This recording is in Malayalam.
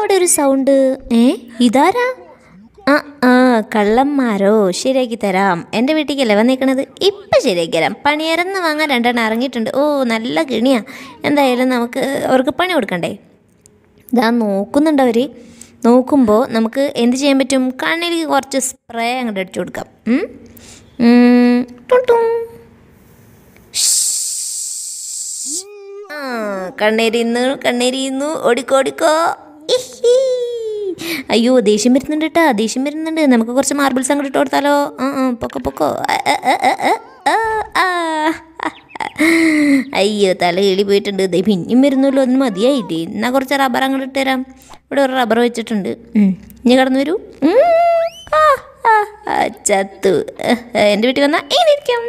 അവിടെ ഒരു സൗണ്ട് ഏ ഇതാരാ ആ ആ കള്ളന്മാരോ ശരിയാക്കി തരാം എൻ്റെ വീട്ടിലേക്കല്ലേ വന്നേക്കണത് ഇപ്പം ശരിയാക്കി തരാം പണിയരന്ന് വാങ്ങാൻ രണ്ടെണ്ണം ഇറങ്ങിയിട്ടുണ്ട് ഓ നല്ല കിണിയാ എന്തായാലും നമുക്ക് അവർക്ക് പണി കൊടുക്കണ്ടേ ഇതാ നോക്കുന്നുണ്ട് അവർ നോക്കുമ്പോൾ നമുക്ക് എന്ത് ചെയ്യാൻ പറ്റും കണ്ണിലേക്ക് കുറച്ച് സ്പ്രേ അങ്ങോട്ട് അടിച്ചു കൊടുക്കാം ആ കണ്ണേരിന്നു കണ്ണേരിന്നു ഓടിക്കോ ഓടിക്കോ അയ്യോ ദേഷ്യം വരുന്നുണ്ട് കേട്ടോ ദേഷ്യം വരുന്നുണ്ട് നമുക്ക് കുറച്ച് മാർബിൾസ് അങ്ങോട്ട് ഇട്ട് കൊടുത്താലോ ആ പൊക്കോ പൊക്കോ അയ്യോ തല കിളി പോയിട്ടുണ്ട് പിന്നെയും വരുന്നുള്ളൂ ഒന്നും മതിയായിട്ടേ എന്നാൽ കുറച്ച് റബ്ബർ അങ്ങോട്ട് ഇട്ടുതരാം ഇവിടെ ഒരു റബ്ബർ വെച്ചിട്ടുണ്ട് ഇനി കടന്നു വരൂ ചത്തു എൻ്റെ വീട്ടിൽ വന്നാൽ ഇരിക്കാം